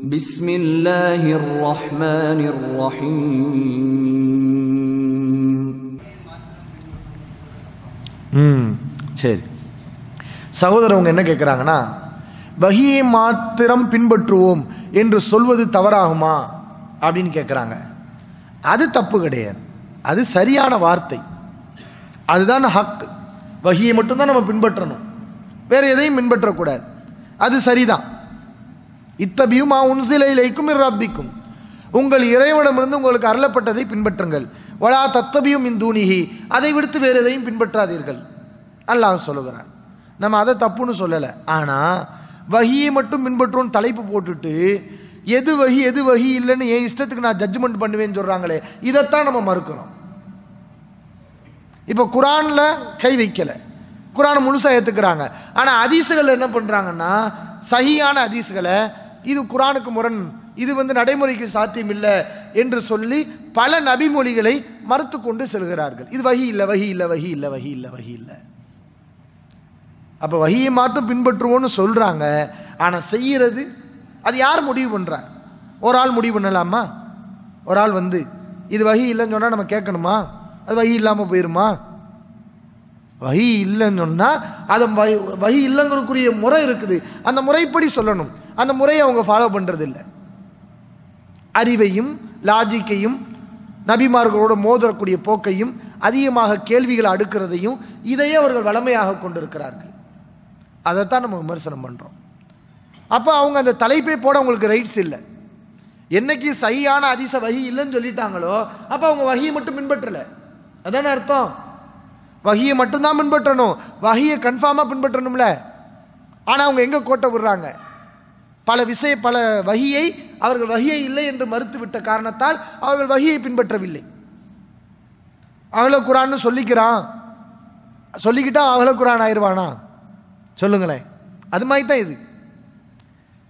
بسم الله الرحمن الرحيم ம் சரி சகோதரவங்க என்ன கேட்குறாங்கன்னா வகியை மாத்திரம் பின்பற்றுவோம் என்று சொல்வது தவறாகுமா அப்படின்னு கேட்குறாங்க அது தப்பு கிடையாது அது சரியான வார்த்தை அதுதான் ஹக்கு வகியை மட்டும்தான் நம்ம பின்பற்றணும் வேறு எதையும் பின்பற்றக்கூடாது அது சரிதான் இத்தபியுமா உன்சிலையிலைக்கும் இர்ராபிக்கும் உங்கள் இறைவனமிருந்து உங்களுக்கு அருளப்பட்டதை பின்பற்றுங்கள் வளா தத்தபியும் இந்தூனிகி அதை விடுத்து வேறு எதையும் பின்பற்றாதீர்கள் அல்லாஹ் சொல்லுகிறான் நம்ம அதை தப்புன்னு சொல்லலை ஆனால் வகியை மட்டும் பின்பற்றுவோன்னு தலைப்பு போட்டுட்டு எது வகி எது வகி இல்லைன்னு என் இஷ்டத்துக்கு நான் ஜட்ஜ்மெண்ட் பண்ணுவேன்னு சொல்கிறாங்களே இதைத்தான் நம்ம மறுக்கிறோம் இப்போ குரானில் கை வைக்கலை குரானை முழுசாக ஏற்றுக்கிறாங்க ஆனால் அதிசுகள் என்ன பண்ணுறாங்கன்னா சகியான அதிசுகளை இது குரானுக்கு முரண் இது வந்து நடைமுறைக்கு சாத்தியம் இல்லை என்று சொல்லி பல நபிமொழிகளை மறுத்து கொண்டு செல்கிறார்கள் இது வகி இல்லை வகி இல்லை வகி இல்லை வகி இல்லை வகி இல்லை அப்போ வகியை மாற்றம் பின்பற்றுவோன்னு சொல்கிறாங்க ஆனால் செய்கிறது அது யார் முடிவு பண்ணுறார் ஒரு ஆள் முடிவு பண்ணலாமா ஒரு ஆள் வந்து இது வகி இல்லைன்னு சொன்னால் நம்ம கேட்கணுமா அது வகி இல்லாமல் போயிருமா வகி இல்லைன்னு சொன்னால் அதை வகி வகி இல்லைங்கிறக்குரிய முறை இருக்குது அந்த முறைப்படி சொல்லணும் அந்த முறையை அவங்க ஃபாலோ பண்ணுறது இல்லை அறிவையும் லாஜிக்கையும் நபிமார்களோடு மோதரக்கூடிய போக்கையும் அதிகமாக கேள்விகளை அடுக்கிறதையும் இதையே அவர்கள் வளமையாக கொண்டிருக்கிறார்கள் அதைத்தான் நம்ம விமர்சனம் பண்ணுறோம் அப்போ அவங்க அந்த தலைப்பை போட அவங்களுக்கு ரைட்ஸ் இல்லை என்னைக்கு சரியான அதிச வகி இல்லைன்னு சொல்லிட்டாங்களோ அப்போ அவங்க வகையை மட்டும் பின்பற்றலை அதான அர்த்தம் வகையை மட்டும்தான் பின்பற்றணும் வகையை கன்ஃபார்மாக பின்பற்றணும்ல ஆனால் அவங்க எங்கே கோட்டை விடுறாங்க பல விசை பல வகையை அவர்கள் வகையை இல்லை என்று மறுத்துவிட்ட காரணத்தால் அவர்கள் வகையை பின்பற்றவில்லை அவளோ குரான்னு சொல்லிக்கிறான் சொல்லிக்கிட்டா அவளோ குரான் ஆயிடுவானா சொல்லுங்களேன் அது மாதிரி தான் இது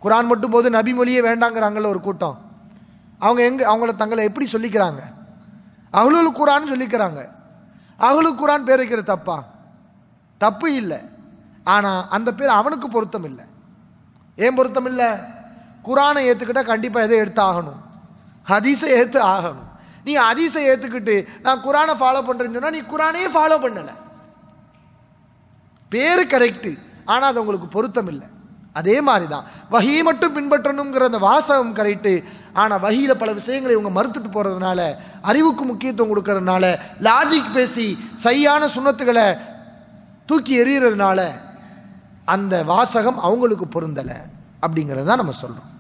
குரான் மட்டும் போது நபி மொழியே வேண்டாங்கிறாங்கள ஒரு கூட்டம் அவங்க எங்கே அவங்கள தங்களை எப்படி சொல்லிக்கிறாங்க அவளும் குரான்னு சொல்லிக்கிறாங்க அகலு குரான் பேர் வைக்கிற தப்பா தப்பு இல்லை ஆனால் அந்த பேர் அவனுக்கு பொருத்தம் இல்லை ஏன் பொருத்தம் இல்லை குரானை ஏற்றுக்கிட்டால் கண்டிப்பாக எதை எடுத்து ஆகணும் ஹதீஸை ஏற்று ஆகணும் நீ ஹதீஸை ஏற்றுக்கிட்டு நான் குரானை ஃபாலோ பண்ணுறேன்னு சொன்னால் நீ குரானே ஃபாலோ பண்ணலை பேர் கரெக்டு ஆனால் அது உங்களுக்கு பொருத்தம் இல்லை அதே மாதிரி தான் வகையை மட்டும் பின்பற்றணுங்கிற அந்த வாசகம் கரெக்டு ஆனால் வகையில் பல விஷயங்களை இவங்க மறுத்துட்டு போகிறதுனால அறிவுக்கு முக்கியத்துவம் கொடுக்கறதுனால லாஜிக் பேசி சரியான சுண்ணத்துகளை தூக்கி எறிகிறதுனால அந்த வாசகம் அவங்களுக்கு பொருந்தலை அப்படிங்கிறது தான் நம்ம சொல்கிறோம்